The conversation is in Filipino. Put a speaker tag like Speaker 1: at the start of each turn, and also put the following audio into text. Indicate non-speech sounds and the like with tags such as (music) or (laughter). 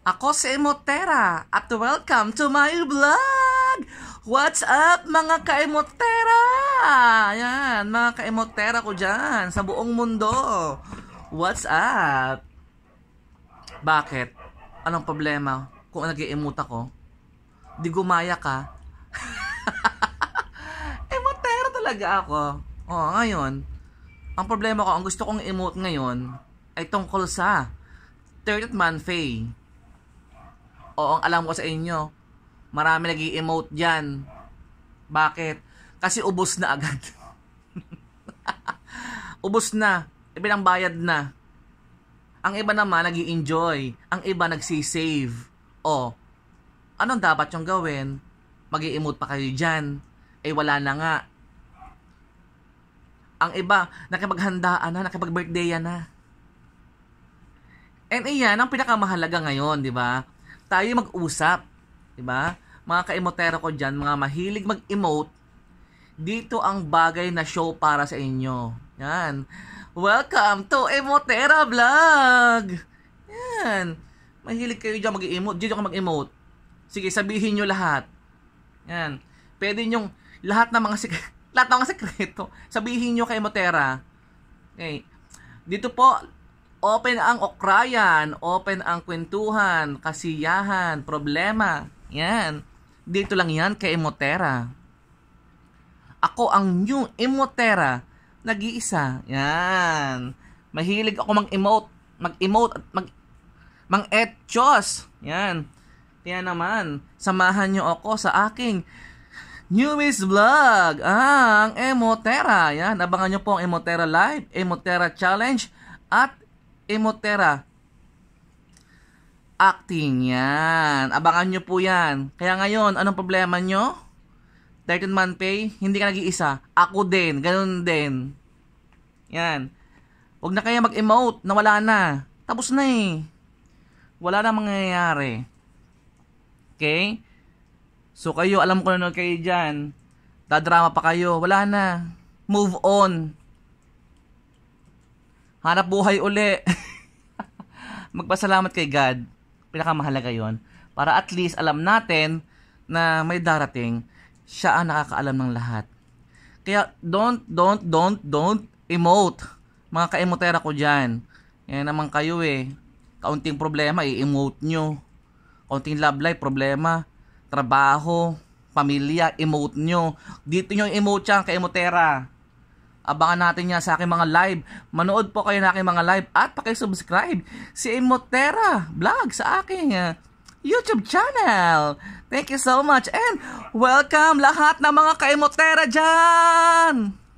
Speaker 1: Ako si Emotera at welcome to my vlog! What's up mga ka-Emotera? Ayan, mga ka-Emotera ko dyan sa buong mundo. What's up? Bakit? Anong problema kung nag emot ako? Di gumaya ka? (laughs) Emotera talaga ako. Oo, oh, ngayon. Ang problema ko, ang gusto kong emote ngayon ay tungkol sa 30th month Faye o ang alam ko sa inyo, marami nag emote dyan. Bakit? Kasi ubos na agad. (laughs) ubos na. Ibinang bayad na. Ang iba naman nag enjoy Ang iba nagsisave. O, anong dapat yung gawin? mag emote pa kayo dyan. Eh wala na nga. Ang iba, nakipaghandaan na, nakipag-birthday na. And iyan ang pinakamahalaga ngayon, di ba? tayo mag-usap. Diba? Mga ka-emotero ko dyan, mga mahilig mag-emote, dito ang bagay na show para sa inyo. Yan. Welcome to Emotera Vlog! Yan. Mahilig kayo dyan mag-emote. Dito ka mag-emote. Sige, sabihin nyo lahat. Yan. Pwede nyong lahat ng mga sik- (laughs) lahat ng mga sekreto, sabihin nyo kay Emotera. Okay. Dito po, Open ang okrayan, open ang kwentuhan, kasiyahan, problema. Yan. Dito lang yan kay Emotera. Ako ang new Emotera. Nag-iisa. Yan. Mahilig ako mag-emote. Mag-emote at mag mang etchos. Yan. Tiyan naman. Samahan nyo ako sa aking Newbies Vlog, ah, ang Emotera. Yan, abangan nyo po ang Emotera Live, Emotera Challenge, at Emotera. Acting yan. Abangan nyo po yan. Kaya ngayon, anong problema nyo? 13 month pay, hindi ka nag-iisa. Ako din, ganun din. Yan. Huwag na kaya mag-emote, nawala na. Tapos na eh. Wala na mangyayari. Okay? So kayo, alam ko na kayo dyan. Dadrama pa kayo. Wala na. Move on. Hanap buhay uli. (laughs) magpasalamat kay God, pinakamahalaga yon para at least alam natin na may darating, siya ang nakakaalam ng lahat. Kaya don't, don't, don't, don't emote. Mga ka-emotera ko dyan. Yan naman kayo eh. Kaunting problema, i-emote nyo. Kaunting love life, problema. Trabaho, pamilya, emote nyo. Dito nyo emote siya, ka-emotera. Abangan natin yan sa aking mga live. Manood po kayo na aking mga live at subscribe si Imotera Vlog sa aking uh, YouTube channel. Thank you so much and welcome lahat ng mga ka kaimotera dyan!